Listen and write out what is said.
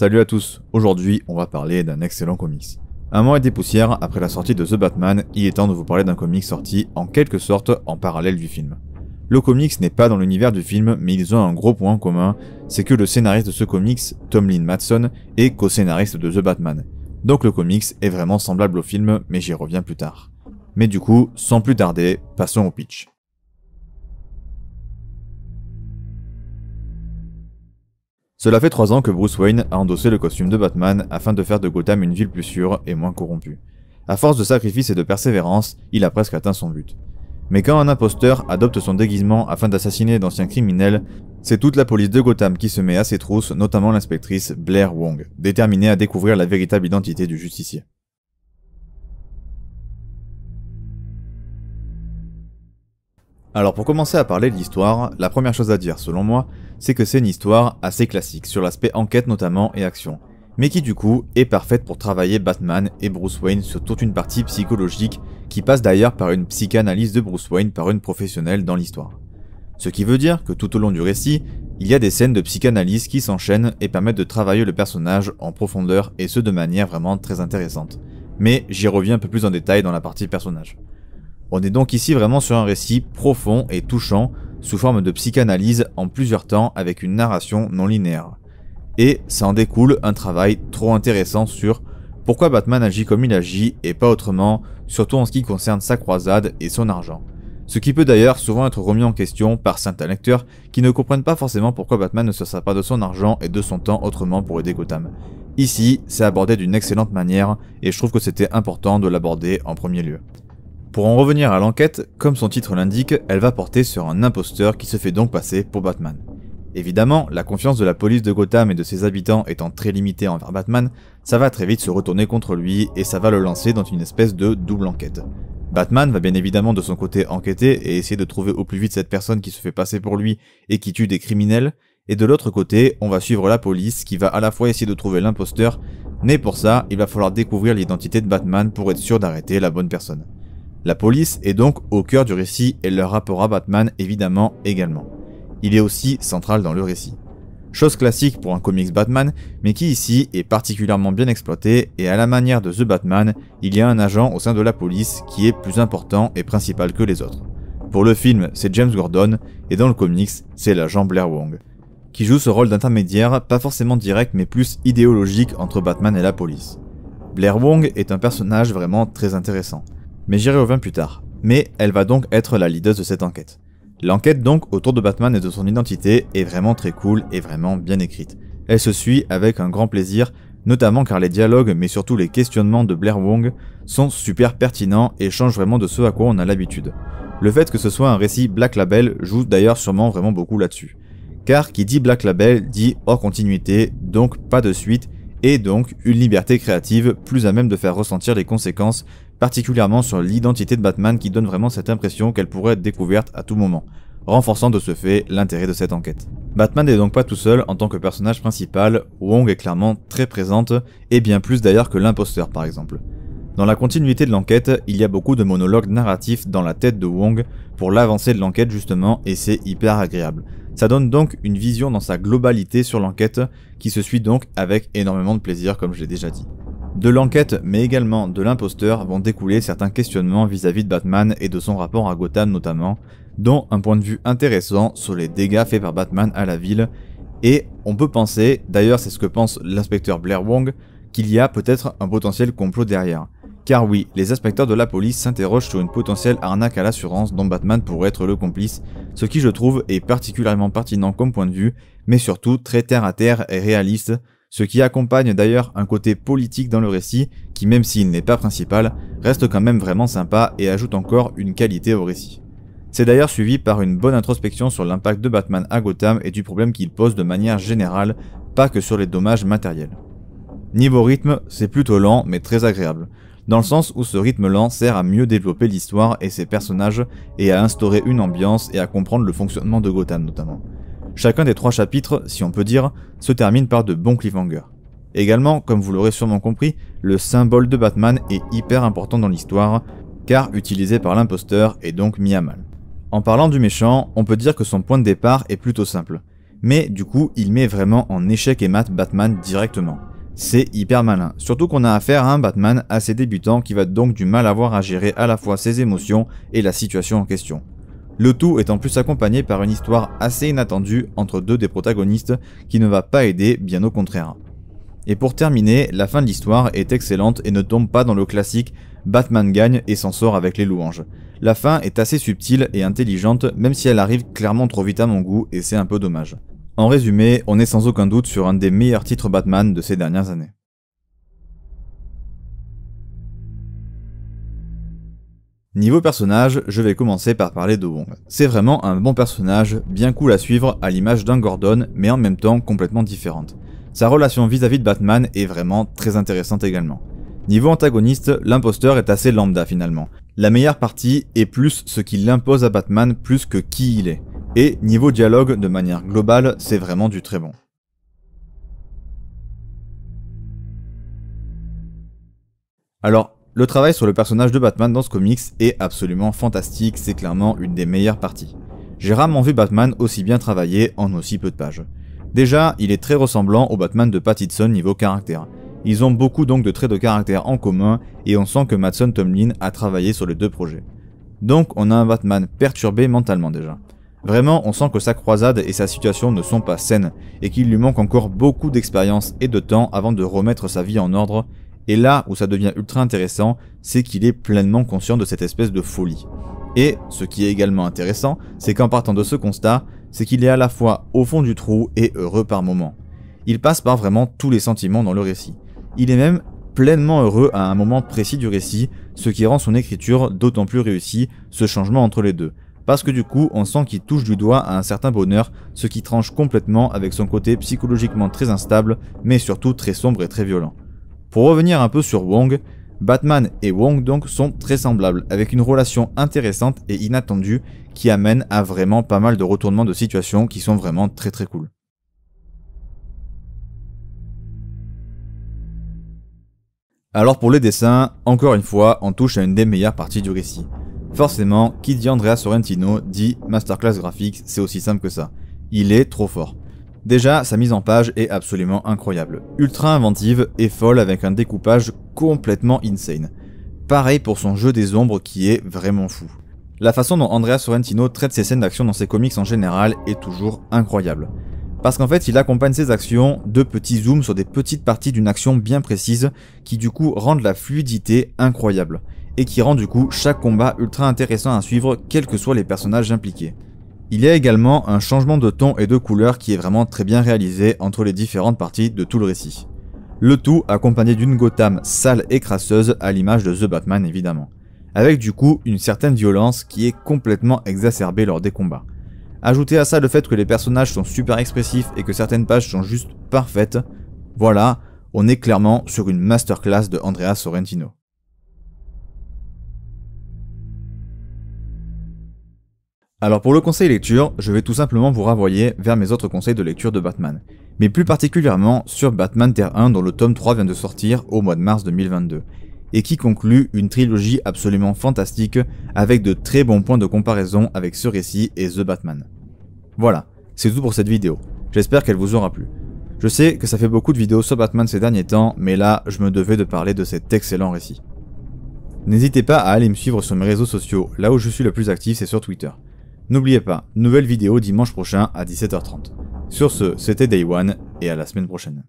Salut à tous, aujourd'hui on va parler d'un excellent comics. Un mois et des poussières après la sortie de The Batman, il est temps de vous parler d'un comics sorti en quelque sorte en parallèle du film. Le comics n'est pas dans l'univers du film, mais ils ont un gros point commun, c'est que le scénariste de ce comics, Tomlin Lynn Matson, est co-scénariste de The Batman. Donc le comics est vraiment semblable au film, mais j'y reviens plus tard. Mais du coup, sans plus tarder, passons au pitch. Cela fait trois ans que Bruce Wayne a endossé le costume de Batman afin de faire de Gotham une ville plus sûre et moins corrompue. À force de sacrifices et de persévérance, il a presque atteint son but. Mais quand un imposteur adopte son déguisement afin d'assassiner d'anciens criminels, c'est toute la police de Gotham qui se met à ses trousses, notamment l'inspectrice Blair Wong, déterminée à découvrir la véritable identité du justicier. Alors pour commencer à parler de l'histoire, la première chose à dire selon moi, c'est que c'est une histoire assez classique, sur l'aspect enquête notamment et action, mais qui du coup est parfaite pour travailler Batman et Bruce Wayne sur toute une partie psychologique qui passe d'ailleurs par une psychanalyse de Bruce Wayne par une professionnelle dans l'histoire. Ce qui veut dire que tout au long du récit, il y a des scènes de psychanalyse qui s'enchaînent et permettent de travailler le personnage en profondeur et ce de manière vraiment très intéressante. Mais j'y reviens un peu plus en détail dans la partie personnage. On est donc ici vraiment sur un récit profond et touchant, sous forme de psychanalyse en plusieurs temps avec une narration non linéaire. Et ça en découle un travail trop intéressant sur pourquoi Batman agit comme il agit et pas autrement, surtout en ce qui concerne sa croisade et son argent. Ce qui peut d'ailleurs souvent être remis en question par certains lecteurs qui ne comprennent pas forcément pourquoi Batman ne se sert pas de son argent et de son temps autrement pour aider Gotham. Ici, c'est abordé d'une excellente manière et je trouve que c'était important de l'aborder en premier lieu. Pour en revenir à l'enquête, comme son titre l'indique, elle va porter sur un imposteur qui se fait donc passer pour Batman. Évidemment, la confiance de la police de Gotham et de ses habitants étant très limitée envers Batman, ça va très vite se retourner contre lui et ça va le lancer dans une espèce de double enquête. Batman va bien évidemment de son côté enquêter et essayer de trouver au plus vite cette personne qui se fait passer pour lui et qui tue des criminels, et de l'autre côté, on va suivre la police qui va à la fois essayer de trouver l'imposteur, mais pour ça, il va falloir découvrir l'identité de Batman pour être sûr d'arrêter la bonne personne. La police est donc au cœur du récit et le rapport à Batman évidemment également. Il est aussi central dans le récit. Chose classique pour un comics Batman, mais qui ici est particulièrement bien exploité et à la manière de The Batman, il y a un agent au sein de la police qui est plus important et principal que les autres. Pour le film, c'est James Gordon et dans le comics, c'est l'agent Blair Wong, qui joue ce rôle d'intermédiaire, pas forcément direct mais plus idéologique entre Batman et la police. Blair Wong est un personnage vraiment très intéressant mais j'irai au plus tard. Mais elle va donc être la leader de cette enquête. L'enquête donc autour de Batman et de son identité est vraiment très cool et vraiment bien écrite. Elle se suit avec un grand plaisir, notamment car les dialogues mais surtout les questionnements de Blair Wong sont super pertinents et changent vraiment de ce à quoi on a l'habitude. Le fait que ce soit un récit Black Label joue d'ailleurs sûrement vraiment beaucoup là-dessus. Car qui dit Black Label dit hors continuité, donc pas de suite, et donc une liberté créative plus à même de faire ressentir les conséquences particulièrement sur l'identité de Batman qui donne vraiment cette impression qu'elle pourrait être découverte à tout moment, renforçant de ce fait l'intérêt de cette enquête. Batman n'est donc pas tout seul en tant que personnage principal, Wong est clairement très présente, et bien plus d'ailleurs que l'imposteur par exemple. Dans la continuité de l'enquête, il y a beaucoup de monologues narratifs dans la tête de Wong pour l'avancée de l'enquête justement et c'est hyper agréable. Ça donne donc une vision dans sa globalité sur l'enquête qui se suit donc avec énormément de plaisir comme je l'ai déjà dit. De l'enquête, mais également de l'imposteur, vont découler certains questionnements vis-à-vis de Batman et de son rapport à Gotham notamment, dont un point de vue intéressant sur les dégâts faits par Batman à la ville, et on peut penser, d'ailleurs c'est ce que pense l'inspecteur Blair Wong, qu'il y a peut-être un potentiel complot derrière. Car oui, les inspecteurs de la police s'interrogent sur une potentielle arnaque à l'assurance dont Batman pourrait être le complice, ce qui je trouve est particulièrement pertinent comme point de vue, mais surtout très terre à terre et réaliste, ce qui accompagne d'ailleurs un côté politique dans le récit qui même s'il n'est pas principal, reste quand même vraiment sympa et ajoute encore une qualité au récit. C'est d'ailleurs suivi par une bonne introspection sur l'impact de Batman à Gotham et du problème qu'il pose de manière générale, pas que sur les dommages matériels. Niveau rythme, c'est plutôt lent mais très agréable, dans le sens où ce rythme lent sert à mieux développer l'histoire et ses personnages et à instaurer une ambiance et à comprendre le fonctionnement de Gotham notamment. Chacun des trois chapitres, si on peut dire, se termine par de bons cliffhangers. Également, comme vous l'aurez sûrement compris, le symbole de Batman est hyper important dans l'histoire, car utilisé par l'imposteur est donc mis à mal. En parlant du méchant, on peut dire que son point de départ est plutôt simple, mais du coup il met vraiment en échec et mate Batman directement. C'est hyper malin, surtout qu'on a affaire à un Batman assez débutant qui va donc du mal avoir à gérer à la fois ses émotions et la situation en question. Le tout est en plus accompagné par une histoire assez inattendue entre deux des protagonistes qui ne va pas aider, bien au contraire. Et pour terminer, la fin de l'histoire est excellente et ne tombe pas dans le classique Batman gagne et s'en sort avec les louanges. La fin est assez subtile et intelligente même si elle arrive clairement trop vite à mon goût et c'est un peu dommage. En résumé, on est sans aucun doute sur un des meilleurs titres Batman de ces dernières années. Niveau personnage, je vais commencer par parler de Wong. C'est vraiment un bon personnage, bien cool à suivre à l'image d'un Gordon, mais en même temps complètement différente. Sa relation vis-à-vis de Batman est vraiment très intéressante également. Niveau antagoniste, l'imposteur est assez lambda finalement. La meilleure partie est plus ce qu'il impose à Batman plus que qui il est. Et niveau dialogue, de manière globale, c'est vraiment du très bon. Alors, le travail sur le personnage de Batman dans ce comics est absolument fantastique, c'est clairement une des meilleures parties. J'ai rarement vu Batman aussi bien travailler en aussi peu de pages. Déjà, il est très ressemblant au Batman de Pattinson niveau caractère. Ils ont beaucoup donc de traits de caractère en commun et on sent que Madson Tomlin a travaillé sur les deux projets. Donc on a un Batman perturbé mentalement déjà. Vraiment, on sent que sa croisade et sa situation ne sont pas saines et qu'il lui manque encore beaucoup d'expérience et de temps avant de remettre sa vie en ordre et là où ça devient ultra intéressant, c'est qu'il est pleinement conscient de cette espèce de folie. Et ce qui est également intéressant, c'est qu'en partant de ce constat, c'est qu'il est à la fois au fond du trou et heureux par moments. Il passe par vraiment tous les sentiments dans le récit. Il est même pleinement heureux à un moment précis du récit, ce qui rend son écriture d'autant plus réussie, ce changement entre les deux. Parce que du coup, on sent qu'il touche du doigt à un certain bonheur, ce qui tranche complètement avec son côté psychologiquement très instable, mais surtout très sombre et très violent. Pour revenir un peu sur Wong, Batman et Wong donc sont très semblables, avec une relation intéressante et inattendue qui amène à vraiment pas mal de retournements de situation qui sont vraiment très très cool. Alors pour les dessins, encore une fois, on touche à une des meilleures parties du récit. Forcément, qui dit Andrea Sorrentino dit masterclass Graphics c'est aussi simple que ça. Il est trop fort. Déjà, sa mise en page est absolument incroyable, ultra inventive et folle avec un découpage complètement insane. Pareil pour son jeu des ombres qui est vraiment fou. La façon dont Andrea Sorrentino traite ses scènes d'action dans ses comics en général est toujours incroyable. Parce qu'en fait, il accompagne ses actions de petits zooms sur des petites parties d'une action bien précise qui du coup rendent la fluidité incroyable et qui rend du coup chaque combat ultra intéressant à suivre quels que soient les personnages impliqués. Il y a également un changement de ton et de couleur qui est vraiment très bien réalisé entre les différentes parties de tout le récit. Le tout accompagné d'une Gotham sale et crasseuse à l'image de The Batman évidemment. Avec du coup une certaine violence qui est complètement exacerbée lors des combats. Ajoutez à ça le fait que les personnages sont super expressifs et que certaines pages sont juste parfaites, voilà, on est clairement sur une masterclass de Andrea Sorrentino. Alors pour le conseil lecture, je vais tout simplement vous renvoyer vers mes autres conseils de lecture de Batman, mais plus particulièrement sur Batman Terre 1 dont le tome 3 vient de sortir au mois de mars 2022, et qui conclut une trilogie absolument fantastique avec de très bons points de comparaison avec ce récit et The Batman. Voilà, c'est tout pour cette vidéo, j'espère qu'elle vous aura plu. Je sais que ça fait beaucoup de vidéos sur Batman ces derniers temps, mais là, je me devais de parler de cet excellent récit. N'hésitez pas à aller me suivre sur mes réseaux sociaux, là où je suis le plus actif c'est sur Twitter. N'oubliez pas, nouvelle vidéo dimanche prochain à 17h30. Sur ce, c'était Day One et à la semaine prochaine.